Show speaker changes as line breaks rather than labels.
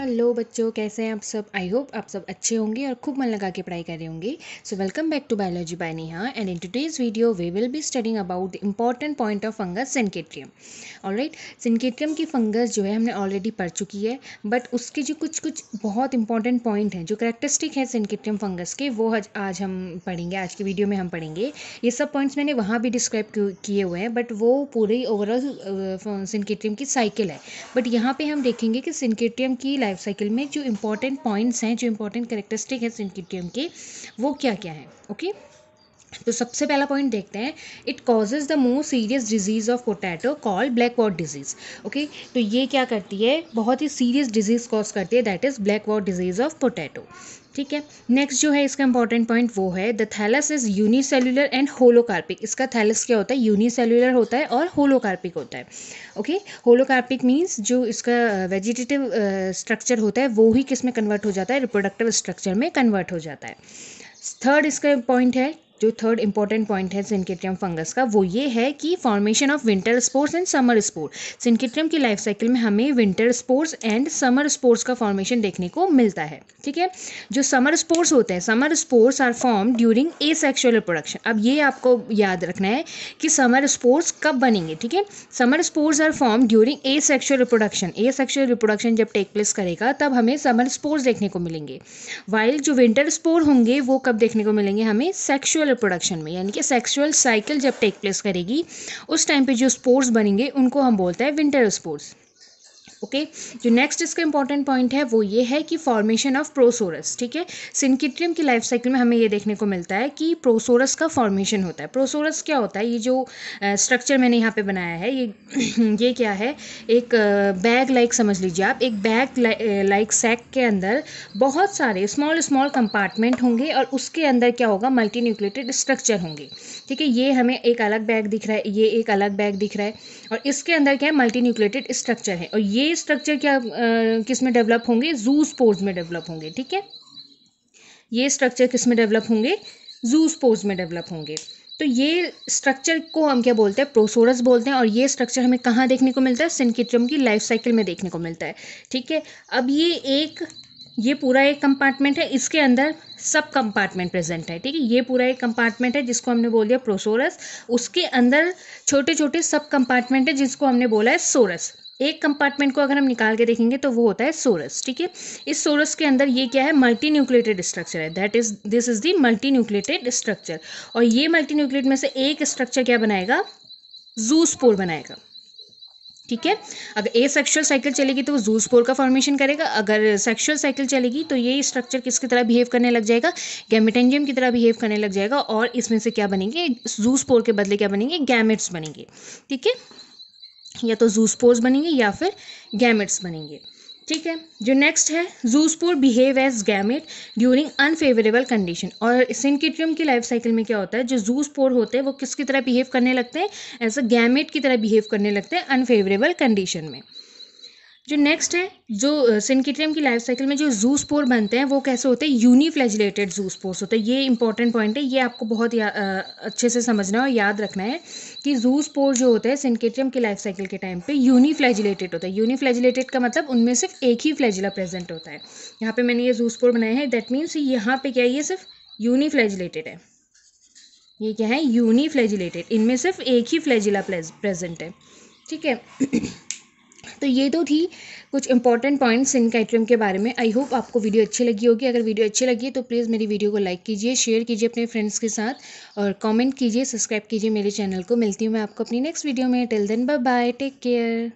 hello बच्चों कैसे हैं आप सब आई होप आप सब अच्छे होंगे और खूब मन लगा के पढ़ाई कर रहे होंगे so welcome back to biology by Neha and in today's video we will be studying about the important point of fungus synchytrium और राइट सिंकेट्रियम की फंगस जो है हमने ऑलरेडी पढ़ चुकी है बट उसके जो कुछ कुछ बहुत इंपॉर्टेंट पॉइंट हैं जो करेक्टरिस्टिक है सिंकेट्रियम फंगस के वो आज, आज हम पढ़ेंगे आज की वीडियो में हम पढ़ेंगे ये सब पॉइंट्स मैंने वहाँ भी डिस्क्राइब किए हुए हैं बट वो पूरी ओवरऑल सिंकेट्रियम uh, की साइकिल है बट यहाँ पर हम देखेंगे कि सिंकेट्रियम की लाइफ साइकिल में जो इम्पोर्टेंट पॉइंट्स हैं जो इम्पोर्टेंट करेक्टरिस्टिक हैं सिंटिटियम के वो क्या क्या है ओके तो सबसे पहला पॉइंट देखते हैं it causes the most serious disease of potato called black wart disease okay तो ये क्या करती है बहुत ही सीरियस डिजीज़ कॉज करती है that is black wart disease of potato ठीक है नेक्स्ट जो है इसका इंपॉर्टेंट पॉइंट वो है the thallus is unicellular and holocarpic इसका थैलस क्या होता है यूनिसेलुलर होता है और होलोकार्पिक होता है ओके होलोकार्पिक मीन्स जो इसका वेजिटेटिव uh, स्ट्रक्चर uh, होता है वो ही किस में कन्वर्ट हो जाता है रिप्रोडक्टिव स्ट्रक्चर में कन्वर्ट हो जाता है थर्ड इसका पॉइंट है जो थर्ड इंपॉर्टेंट पॉइंट है सिंकेट्रियम फंगस का वो ये है कि formation of winter spores and summer spores synchytrium की लाइफ साइकिल में हमें winter spores and summer spores का फॉर्मेशन देखने को मिलता है ठीक है जो समर स्पोर्स होते हैं summer spores are form during asexual reproduction अब ये आपको याद रखना है कि समर स्पोर्स कब बनेंगे ठीक है summer spores are form during asexual reproduction asexual reproduction जब टेक प्लेस करेगा तब हमें समर स्पोर्स देखने को मिलेंगे वाइल्ड जो विंटर स्पोर होंगे वो कब देखने को मिलेंगे हमें सेक्शुअल रिप्रोडक्शन में यानी कि सेक्सुअल साइकिल जब टेक प्लेस करेगी उस टाइम पे जो स्पोर्ट्स बनेंगे उनको हम बोलते हैं विंटर स्पोर्ट्स ओके जो नेक्स्ट इसका इंपॉर्टेंट पॉइंट है वो ये है कि फॉर्मेशन ऑफ प्रोसोरस ठीक है सिंकिट्रियम की लाइफ साइकिल में हमें ये देखने को मिलता है कि प्रोसोरस का फॉर्मेशन होता है प्रोसोरस क्या होता है ये जो स्ट्रक्चर मैंने यहाँ पे बनाया है ये ये क्या है एक बैग लाइक समझ लीजिए आप एक बैग लाइक सैक के अंदर बहुत सारे स्मॉल स्मॉल कंपार्टमेंट होंगे और उसके अंदर क्या होगा मल्टी न्यूक्लेटेड स्ट्रक्चर होंगे ठीक है ये हमें एक अलग बैग दिख रहा है ये एक अलग बैग दिख रहा है और इसके अंदर क्या है मल्टी न्यूक्लेटेड स्ट्रक्चर है और ये स्ट्रक्चर क्या किस में डेवलप होंगे जू स्पोर्स में डेवलप होंगे ठीक है ये स्ट्रक्चर किस में डेवलप होंगे जू स्पोर्स में डेवलप होंगे तो ये स्ट्रक्चर को हम क्या बोलते हैं प्रोसोरस बोलते हैं और ये स्ट्रक्चर हमें कहाँ देखने को मिलता है सिनकिट्रम की लाइफ साइकिल में देखने को मिलता है ठीक है अब ये एक ये पूरा एक कंपार्टमेंट है इसके अंदर सब कंपार्टमेंट प्रेजेंट है ठीक है ये पूरा एक कंपार्टमेंट है जिसको हमने बोल दिया प्रोसोरस उसके अंदर छोटे छोटे सब कंपार्टमेंट है जिसको हमने बोला है सोरस एक कंपार्टमेंट को अगर हम निकाल के देखेंगे तो वो होता है सोरस ठीक है इस सोरस के अंदर ये क्या है मल्टी न्यूक्लेटेड स्ट्रक्चर है that is this is the multi nucleated structure और ये मल्टी न्यूक्लेट में से एक स्ट्रक्चर क्या बनाएगा जूसपोर बनाएगा ठीक है अगर ए सेक्शुअल साइकिल चलेगी तो वो जू का फॉर्मेशन करेगा अगर सेक्शुअल साइकिल चलेगी तो ये स्ट्रक्चर किसकी तरह बिहेव करने लग जाएगा गैमेटेंजियम की तरह बिहेव करने लग जाएगा और इसमें से क्या बनेंगे जूसपोर के बदले क्या बनेंगे गैमेट्स बनेंगे ठीक है या तो जूसपोर्स बनेंगे या फिर गैमेट्स बनेंगे ठीक है जो नेक्स्ट है zoospore behave as gamete during unfavourable condition और सिंकिट्रियम की लाइफ साइकिल में क्या होता है जो जूसपोर होते हैं वो किसकी तरह बिहेव करने लगते हैं एज अ गैमेट की तरह बिहेव करने लगते हैं अनफेवरेबल कंडीशन में जो नेक्स्ट है जो सिंकिट्रियम की लाइफ साइकिल में जो जू स्पोर बनते हैं वो कैसे होते हैं यूनिफ्लेजिलेटेड जू स्पोर्स होते हैं ये इंपॉर्टेंट पॉइंट है ये आपको बहुत या, अच्छे से समझना और याद रखना है कि जू स्पोर जो होते हैं सिनकिट्रियम की लाइफ साइकिल के टाइम पे यूनिफ्लेजिलेटेड होता है यूनिफ्लेजिलेटेड का मतलब उनमें सिर्फ एक ही फ्लैजिला प्रेजेंट होता है यहाँ पर मैंने ये जू स्पोर बनाए हैं दैट मीन्स यहाँ पर क्या है ये सिर्फ यूनिफ्लेजिलेटेड है ये क्या है यूनिफ्लेजिलेटेड इनमें सिर्फ एक ही फ्लैजिला प्रेजेंट है ठीक है तो ये तो थी कुछ इंपॉर्टेंट पॉइंट्स इन कैटरियम के बारे में आई होप आपको वीडियो अच्छी लगी होगी अगर वीडियो अच्छी लगी है तो प्लीज़ मेरी वीडियो को लाइक कीजिए शेयर कीजिए अपने फ्रेंड्स के साथ और कॉमेंट कीजिए सब्सक्राइब कीजिए मेरे चैनल को मिलती हूँ मैं आपको अपनी नेक्स्ट वीडियो में till then bye bye take care